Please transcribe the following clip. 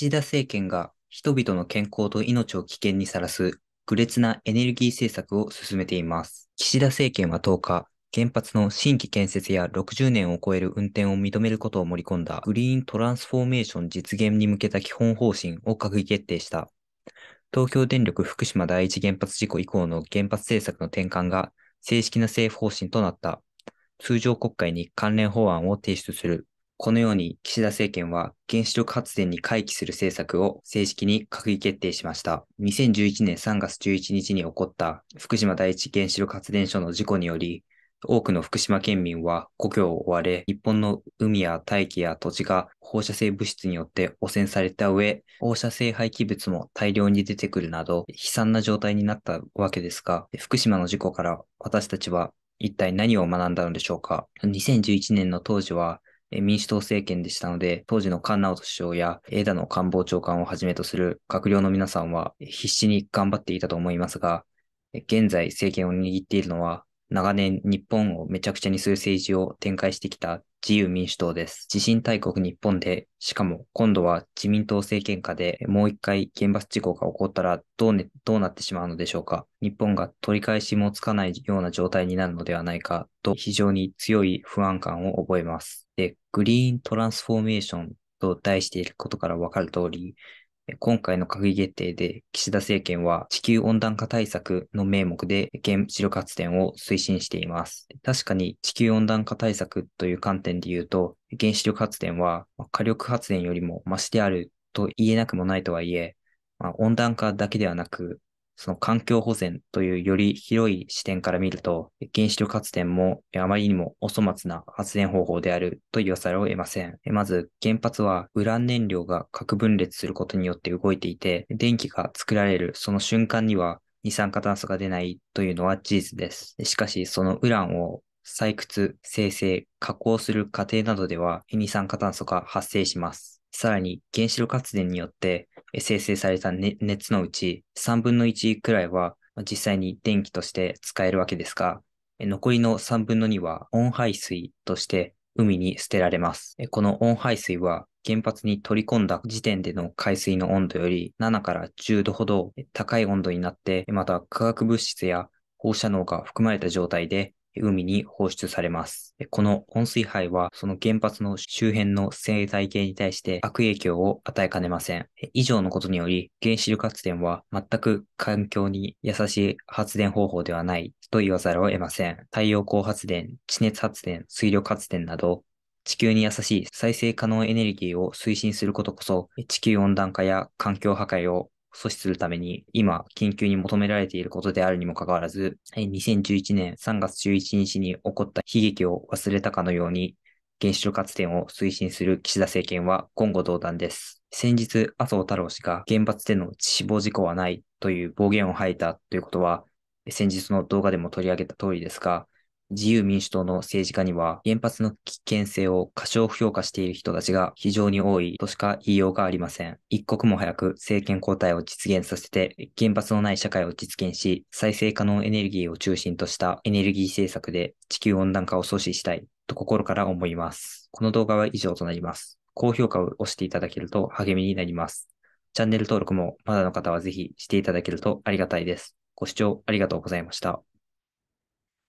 岸田政権が人々の健康と命を危険にさらす愚劣なエネルギー政策を進めています。岸田政権は10日、原発の新規建設や60年を超える運転を認めることを盛り込んだグリーントランスフォーメーション実現に向けた基本方針を閣議決定した。東京電力福島第一原発事故以降の原発政策の転換が正式な政府方針となった。通常国会に関連法案を提出する。このように岸田政権は原子力発電に回帰する政策を正式に閣議決定しました。2011年3月11日に起こった福島第一原子力発電所の事故により、多くの福島県民は故郷を追われ、日本の海や大気や土地が放射性物質によって汚染された上、放射性廃棄物も大量に出てくるなど、悲惨な状態になったわけですが、福島の事故から私たちは一体何を学んだのでしょうか ?2011 年の当時は、民主党政権でしたので、当時の菅直人首相や枝野官房長官をはじめとする閣僚の皆さんは必死に頑張っていたと思いますが、現在政権を握っているのは長年日本をめちゃくちゃにする政治を展開してきた自由民主党です。地震大国日本で、しかも今度は自民党政権下でもう一回原発事故が起こったらどう,、ね、どうなってしまうのでしょうか。日本が取り返しもつかないような状態になるのではないかと非常に強い不安感を覚えます。で、グリーントランスフォーメーションと題していることからわかる通り、今回の閣議決定で岸田政権は地球温暖化対策の名目で原子力発電を推進しています。確かに地球温暖化対策という観点で言うと、原子力発電は火力発電よりもマしであると言えなくもないとはいえ、まあ、温暖化だけではなくその環境保全というより広い視点から見ると、原子力発電もあまりにもお粗末な発電方法であると言わざるを得ません。まず、原発はウラン燃料が核分裂することによって動いていて、電気が作られるその瞬間には二酸化炭素が出ないというのは事実です。しかし、そのウランを採掘、生成、加工する過程などでは二酸化炭素が発生します。さらに原子力発電によって生成された、ね、熱のうち3分の1くらいは実際に電気として使えるわけですが、残りの3分の2は温排水として海に捨てられます。この温排水は原発に取り込んだ時点での海水の温度より7から10度ほど高い温度になって、また化学物質や放射能が含まれた状態で海に放出されます。この温水肺は、その原発の周辺の生態系に対して悪影響を与えかねません。以上のことにより、原子力発電は全く環境に優しい発電方法ではないと言わざるを得ません。太陽光発電、地熱発電、水力発電など、地球に優しい再生可能エネルギーを推進することこそ、地球温暖化や環境破壊を阻止するために今緊急に求められていることであるにもかかわらず、2011年3月11日に起こった悲劇を忘れたかのように原子力発電を推進する岸田政権は今後同断です。先日、麻生太郎氏が原発での死亡事故はないという暴言を吐いたということは、先日の動画でも取り上げた通りですが、自由民主党の政治家には原発の危険性を過小評価している人たちが非常に多いとしか言いようがありません。一刻も早く政権交代を実現させて原発のない社会を実現し再生可能エネルギーを中心としたエネルギー政策で地球温暖化を阻止したいと心から思います。この動画は以上となります。高評価を押していただけると励みになります。チャンネル登録もまだの方はぜひしていただけるとありがたいです。ご視聴ありがとうございました。